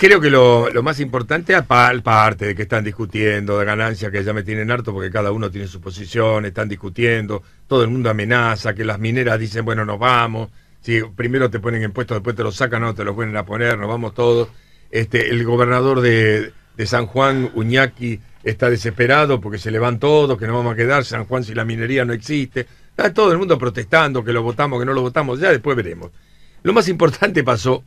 Creo que lo, más importante, aparte de que están discutiendo de ganancias, que ya me tienen harto porque cada uno tiene su posición, están discutiendo, todo el mundo amenaza, que las mineras dicen, bueno, nos vamos, si primero te ponen impuestos, después te los sacan, no, te los ponen a poner, nos vamos todos. Este, el gobernador de, de San Juan, Uñaki, está desesperado porque se le van todos, que nos vamos a quedar, San Juan si la minería no existe. Está todo el mundo protestando, que lo votamos, que no lo votamos, ya después veremos. Lo más importante pasó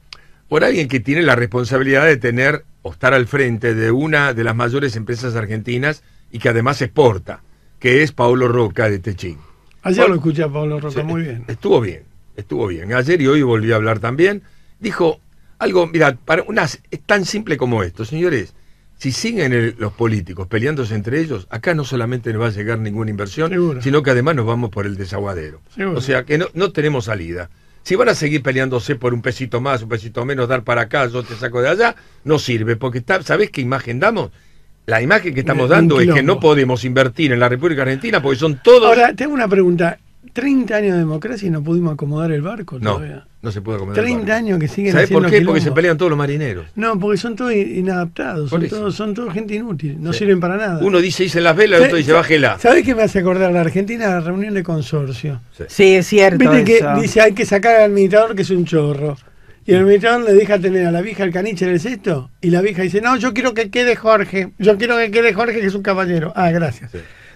por alguien que tiene la responsabilidad de tener o estar al frente de una de las mayores empresas argentinas y que además exporta, que es Paolo Roca de Techín. Ayer lo escuché a Paolo Roca, muy bien. Estuvo bien, estuvo bien. Ayer y hoy volví a hablar también. Dijo algo, mirad, para unas, es tan simple como esto, señores. Si siguen los políticos peleándose entre ellos, acá no solamente no va a llegar ninguna inversión, sino que además nos vamos por el desaguadero. O sea que no tenemos salida. Si van a seguir peleándose por un pesito más, un pesito menos, dar para acá, yo te saco de allá, no sirve, porque está, ¿sabés qué imagen damos? La imagen que estamos dando es que no podemos invertir en la República Argentina porque son todos... Ahora, tengo una pregunta. 30 años de democracia y no pudimos acomodar el barco no, No se puede acomodar. 30 años que siguen ¿Sabés por qué? Porque se pelean todos los marineros. No, porque son todos inadaptados, son todos, son gente inútil, no sirven para nada. Uno dice hice las velas, otro dice bájela. ¿Sabés qué me hace acordar la Argentina? La reunión de consorcio. Sí, es cierto. que dice hay que sacar al administrador que es un chorro. Y el administrador le deja tener a la vieja el caniche en el sexto, y la vieja dice, no, yo quiero que quede Jorge, yo quiero que quede Jorge que es un caballero. Ah, gracias.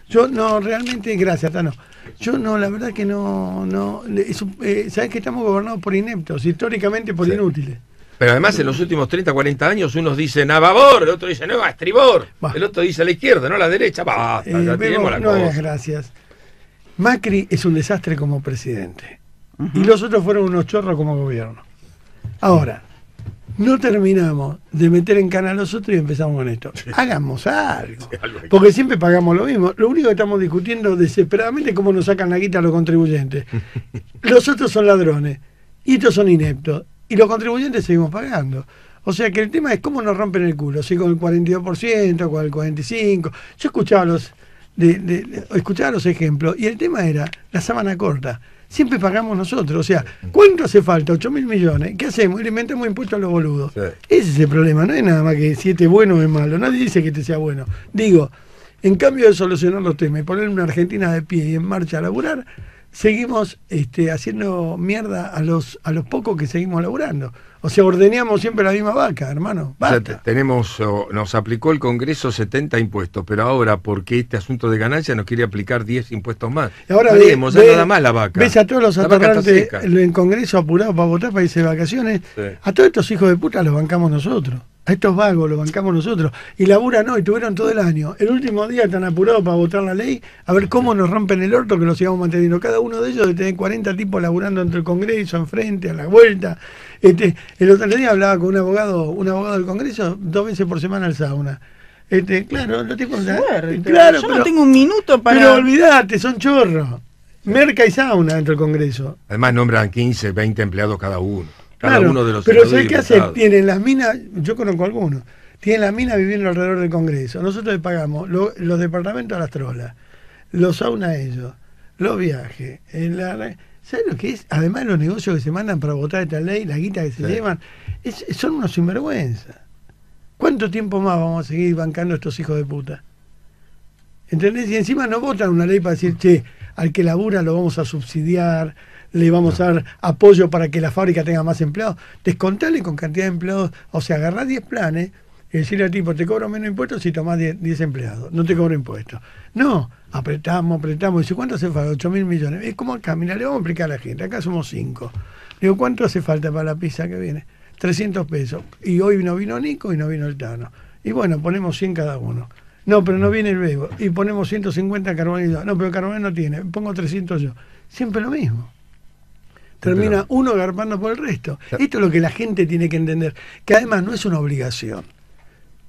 Yo no, realmente, gracias, Tano. Yo no, la verdad que no, no, eh, sabes que estamos gobernados por ineptos, históricamente por inútiles. Pero además en los últimos 30, 40 años unos dicen a babor, el otro dice no, a estribor, el otro dice a la izquierda, no a la derecha, basta, eh, ya No gracias. Macri es un desastre como presidente y los otros fueron unos chorros como gobierno. Ahora, no terminamos de meter en cana a los otros y empezamos con esto. Hagamos algo. porque siempre pagamos lo mismo. Lo único que estamos discutiendo desesperadamente es cómo nos sacan la guita a los contribuyentes. los otros son ladrones y estos son ineptos. Y los contribuyentes seguimos pagando. O sea que el tema es cómo nos rompen el culo, si con el 42%, con el 45%. Yo escuchaba los, de, escuchaba los ejemplos y el tema era la semana corta siempre pagamos nosotros. O sea, ¿cuánto hace falta? 8 mil millones. ¿Qué hacemos? Le metemos impuestos a los boludos. Ese es el problema. No es nada más que si este es bueno o es malo. Nadie dice que este sea bueno. Digo, en cambio de solucionar los temas y poner una Argentina de pie y en marcha a laburar, seguimos este, haciendo mierda a los, a los pocos que seguimos laburando. O sea, ordeneamos siempre la misma vaca, hermano. tenemos, nos aplicó el Congreso 70 impuestos, pero ahora, porque este asunto de ganancia nos quiere aplicar 10 impuestos más. ahora nada más la vaca. Ves a todos los atorrantes en Congreso apurados para votar para irse de vacaciones. A todos estos hijos de puta los bancamos nosotros a estos vagos lo bancamos nosotros. Y laburan hoy, estuvieron todo el año. El último día están apurados para votar la ley, a ver cómo nos rompen el orto que nos sigamos manteniendo. Cada uno de ellos de tener 40 tipos laburando entre el Congreso, enfrente, a la vuelta. Este, el otro día hablaba con un abogado, un abogado del Congreso, dos veces por semana al sauna. Este, claro, no tengo claro, yo no tengo un minuto para. Pero olvidate, son chorros. Merca y sauna dentro del Congreso. Además nombran 15, 20 empleados cada uno claro, de los Pero ¿sabes qué hacen? Tienen las minas, yo conozco algunos, tienen las minas viviendo alrededor del Congreso. Nosotros les pagamos los departamentos a las trolas, los sauna a ellos, los viajes. La, ¿Sabes lo que es? Además, los negocios que se mandan para votar esta ley, la guita que se llevan, son unos sinvergüenzas ¿Cuánto tiempo más vamos a seguir bancando estos hijos de puta? ¿Entendés? Y encima no votan una ley para decir, che, al que labura lo vamos a subsidiar, le vamos a dar apoyo para que la fábrica tenga más empleados. Descontale con cantidad de empleados, o sea, agarrá 10 planes y decirle al tipo, te cobro menos impuestos si tomás 10, empleados, no te cobro impuestos. No, apretamos, apretamos. Dice, ¿cuánto hace falta? 8 mil millones. Es como acá, mira, le vamos a explicar a la gente, acá somos 5. Digo, ¿cuánto hace falta para la pizza que viene? 300 pesos. Y hoy no vino Nico y no vino el Tano. Y bueno, ponemos 100 cada uno. No, pero no mm. viene el bebo. Y ponemos 150 carbón y No, pero carbón no tiene. Pongo 300 yo. Siempre lo mismo termina uno agarpando por el resto. Esto es lo que la gente tiene que entender, que además no es una obligación.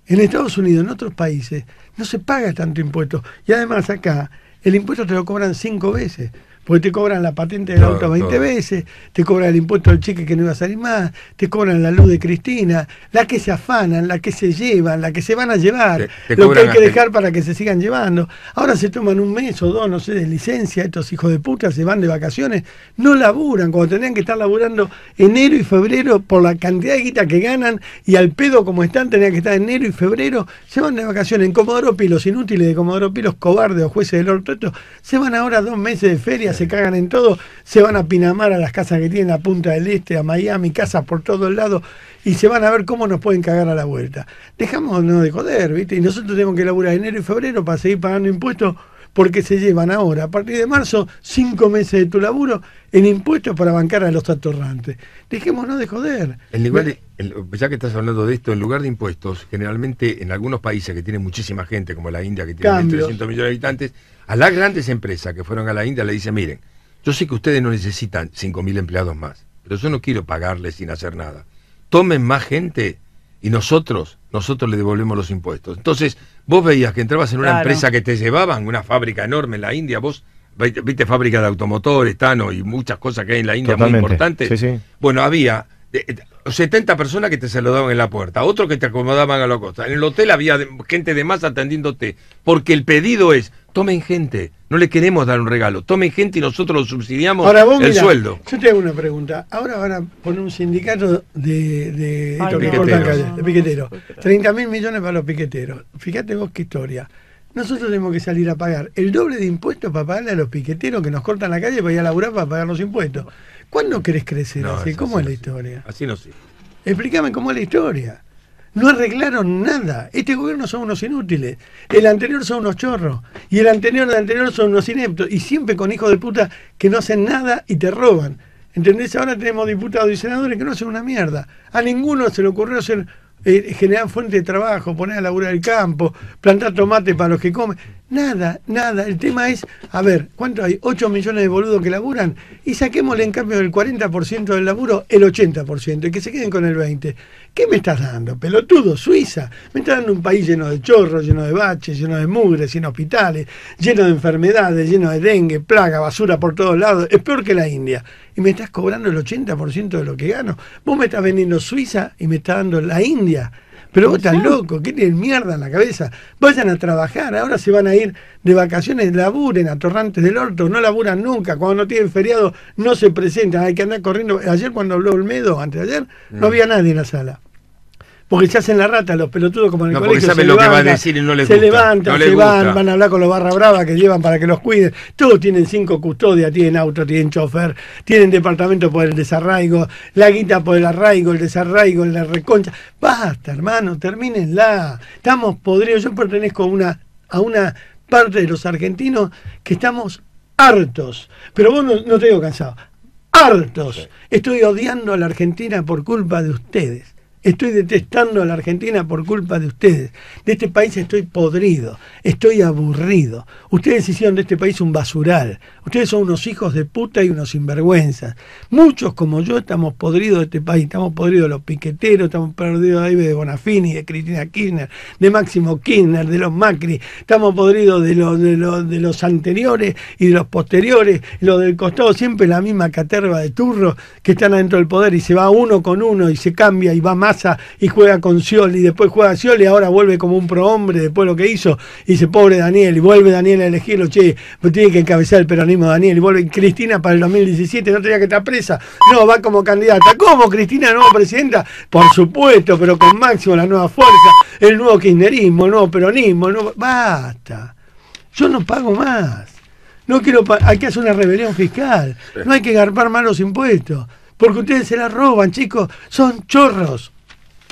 En Estados Unidos, en otros países, no se paga tanto impuesto. Y además acá, el impuesto te lo cobran cinco veces porque te cobran la patente del auto 20 veces, te cobran el impuesto del cheque que no iba a salir más, te cobran la luz de Cristina, la que se afanan, la que se llevan, la que se van a llevar, lo que hay que dejar para que se sigan llevando. Ahora se toman un mes o dos, no sé, de licencia, estos hijos de puta se van de vacaciones, no laburan, cuando tenían que estar laburando enero y febrero por la cantidad de guita que ganan y al pedo como están, tenían que estar enero y febrero, se van de vacaciones en Comodoro Pilos, inútiles de Comodoro Pilos, cobardes o jueces del orto, se van ahora dos meses de feria se cagan en todo, se van a Pinamar, a las casas que tienen a Punta del Este, a Miami, casas por todo el lado, y se van a ver cómo nos pueden cagar a la vuelta. Dejámonos de joder, ¿viste? Y nosotros tenemos que laburar enero y febrero para seguir pagando impuestos porque se llevan ahora, a partir de marzo, cinco meses de tu laburo en impuestos para bancar a los atorrantes. Dejémonos de joder. ya que estás hablando de esto, en lugar de impuestos, generalmente en algunos países que tienen muchísima gente, como la India, que tiene 300 millones de habitantes, a las grandes empresas que fueron a la India le dicen, miren, yo sé que ustedes no necesitan 5.000 empleados más, pero yo no quiero pagarles sin hacer nada. Tomen más gente y nosotros, nosotros le devolvemos los impuestos. Entonces, vos veías que entrabas en una empresa que te llevaban, una fábrica enorme en la India, vos viste fábrica de automotores, Tano, y muchas cosas que hay en la India muy importantes. Sí, sí. Bueno, había 70 personas que te saludaban en la puerta, otros que te acomodaban a la costa. En el hotel había gente de más atendiéndote, porque el pedido es, tomen gente, no le queremos dar un regalo, tomen gente y nosotros lo subsidiamos Ahora el sueldo. Yo te hago una pregunta, ahora van a poner un sindicato de, de, piqueteros. de piqueteros, 30 mil millones para los piqueteros. Fíjate vos qué historia. Nosotros tenemos que salir a pagar el doble de impuestos para pagarle a los piqueteros que nos cortan la calle para ir a laburar para pagar los impuestos. ¿Cuándo querés crecer así? ¿Cómo es la historia? Así no sé. Explícame cómo es la historia. No arreglaron nada. Este gobierno son unos inútiles. El anterior son unos chorros. Y el anterior, el anterior son unos ineptos. Y siempre con hijos de puta que no hacen nada y te roban. ¿Entendés? Ahora tenemos diputados y senadores que no hacen una mierda. A ninguno se le ocurrió hacer, eh, generar fuente de trabajo, poner a laburar el campo, plantar tomate para los que comen. Nada, nada. El tema es, a ver, ¿cuánto hay? 8 millones de boludos que laburan y saquémosle en cambio del 40% del laburo el 80% y que se queden con el 20%. ¿Qué me estás dando? Pelotudo, Suiza. Me estás dando un país lleno de chorros, lleno de baches, lleno de mugres, sin hospitales, lleno de enfermedades, lleno de dengue, plaga, basura por todos lados. Es peor que la India. Y me estás cobrando el 80% de lo que gano. Vos me estás vendiendo Suiza y me estás dando la India. Pero vos estás loco, que tienen mierda en la cabeza? Vayan a trabajar, ahora se van a ir de vacaciones, laburen a torrantes del orto, no laburan nunca, cuando no tienen feriado no se presentan, hay que andar corriendo. Ayer cuando habló Olmedo, antes de ayer, no mm. había nadie en la sala porque se hacen la rata los pelotudos como en el no, colegio. saben lo que van a decir y no les Se levantan, se van, van a hablar con los barra brava que llevan para que los cuiden. Todos tienen cinco custodias, tienen auto, tienen chofer, tienen departamento por el desarraigo, la guita por el arraigo, el desarraigo, la reconcha. Basta, hermano, termínenla. Estamos podridos. Yo pertenezco a una, a una parte de los argentinos que estamos hartos. Pero vos no te digo cansado. Hartos. Estoy odiando a la Argentina por culpa de ustedes. Estoy detestando a la Argentina por culpa de ustedes. De este país estoy podrido, estoy aburrido. Ustedes hicieron de este país un basural. Ustedes son unos hijos de puta y unos sinvergüenzas. Muchos como yo estamos podridos de este país. Estamos podridos de los piqueteros, estamos podridos de de Bonafini, de Cristina Kirchner, de Máximo Kirchner, de los Macri. Estamos podridos de los, de los, anteriores y de los posteriores. Lo del costado siempre la misma caterva de turros que están adentro del poder y se va uno con uno y se cambia y va más y juega con y después juega y ahora vuelve como un prohombre después lo que hizo, y dice pobre Daniel, y vuelve Daniel a elegirlo, che, tiene que encabezar el peronismo Daniel, y vuelve Cristina para el 2017, no tenía que estar presa, no, va como candidata, ¿cómo Cristina nueva presidenta? Por supuesto, pero con máximo la nueva fuerza, el nuevo kirchnerismo, el nuevo peronismo, no, basta, yo no pago más. No quiero, hay que hacer una rebelión fiscal. No hay que garpar malos impuestos. Porque ustedes se la roban, chicos. Son chorros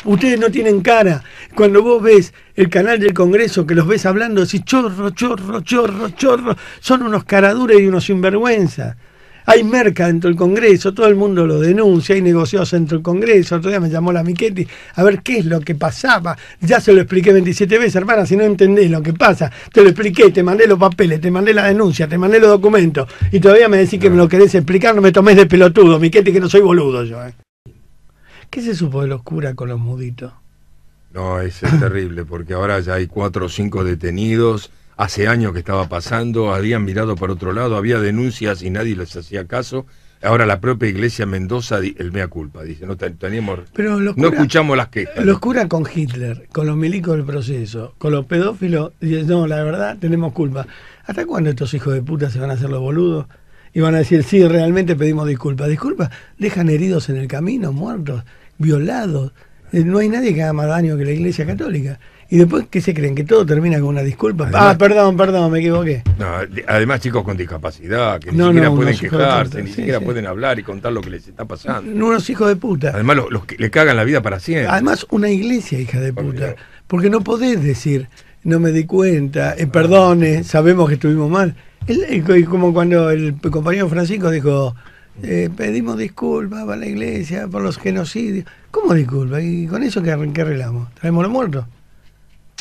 ustedes no tienen cara. Cuando vos ves el canal del Congreso, que los ves hablando, decís chorro, chorro, chorro, chorro, son unos caraduras y unos sinvergüenzas. Hay merca dentro del Congreso, todo el mundo lo denuncia, hay negocios dentro del Congreso, el otro día me llamó la Miquetti a ver qué es lo que pasaba. Ya se lo expliqué 27 veces, hermana, si no entendés lo que pasa, te lo expliqué, te mandé los papeles, te mandé la denuncia, te mandé los documentos y todavía me decís que me lo querés explicar, no me tomés de pelotudo, Miquetti, que no soy boludo yo. Eh. ¿Qué se supo de los curas con los muditos? No, es terrible, porque ahora ya hay cuatro o cinco detenidos. Hace años que estaba pasando, habían mirado para otro lado, había denuncias y nadie les hacía caso. Ahora la propia iglesia Mendoza, el mea culpa, dice, no teníamos, Pero no escuchamos las quejas. Los curas con Hitler, con los milicos del proceso, con los pedófilos, dicen, no, la verdad, tenemos culpa. ¿Hasta cuándo estos hijos de puta se van a hacer los boludos? y van a decir, sí, realmente pedimos disculpas. Disculpas, dejan heridos en el camino, muertos, violados. Eh, no hay nadie que haga más daño que la Iglesia Católica. Y después, ¿qué se creen? ¿Que todo termina con una disculpa? ah, perdón, perdón, me equivoqué. además, chicos con discapacidad, que ni siquiera pueden quejarse, ni siquiera pueden hablar y contar lo que les está pasando. Unos hijos de puta. Además, los, que le cagan la vida para siempre. Además, una iglesia, hija de puta. Porque no podés decir, no me di cuenta, eh, perdone, sabemos que estuvimos mal. Es como cuando el compañero Francisco dijo, eh, pedimos disculpas para la iglesia por los genocidios. ¿Cómo disculpas? ¿Y con eso qué, arreglamos? ¿Traemos los muertos?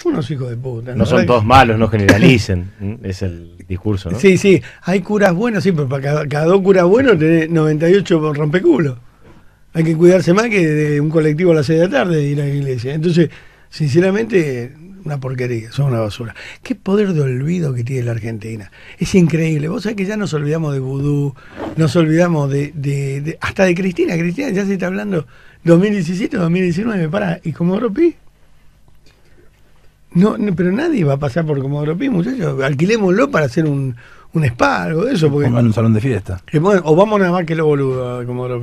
Unos hijos de puta. No, son todos malos, no generalicen. ¿eh? es el discurso, ¿no? Sí, sí. Hay curas buenos, sí, pero para cada, dos curas buenos tenés 98 rompeculo. Hay que cuidarse más que de un colectivo a las 6 de la tarde de ir a la iglesia. Entonces, sinceramente, una porquería, son una basura. Qué poder de olvido que tiene la Argentina. Es increíble. Vos sabés que ya nos olvidamos de vudú, nos olvidamos de, hasta de Cristina. Cristina ya se está hablando 2017, 2019, para, ¿y Comodoro No, pero nadie va a pasar por Comodoro Pi, muchachos. Alquilémoslo para hacer un, un spa, algo de eso. Porque, un salón de fiesta. o vamos nada más que lo boludo a Comodoro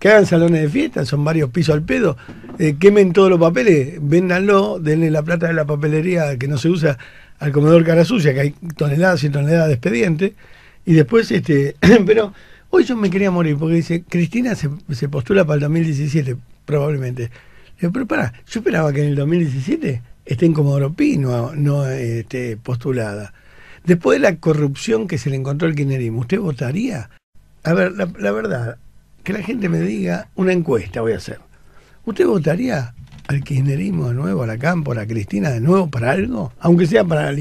que hagan salones de fiesta, son varios pisos al pedo, eh, quemen todos los papeles, véndanlo, denle la plata de la papelería que no se usa al comedor cara suya, que hay toneladas y toneladas de expediente, y después, este, pero hoy yo me quería morir, porque dice, Cristina se, postula para el 2017, probablemente. pero pará, yo esperaba que en el 2017 esté en Comodoro Pi, no, no esté postulada. Después de la corrupción que se le encontró al kirchnerismo, ¿usted votaría? A ver, la verdad, que la gente me diga, una encuesta voy a hacer. ¿Usted votaría al kirchnerismo de nuevo, a la Cámpora, a Cristina de nuevo para algo? Aunque sea para la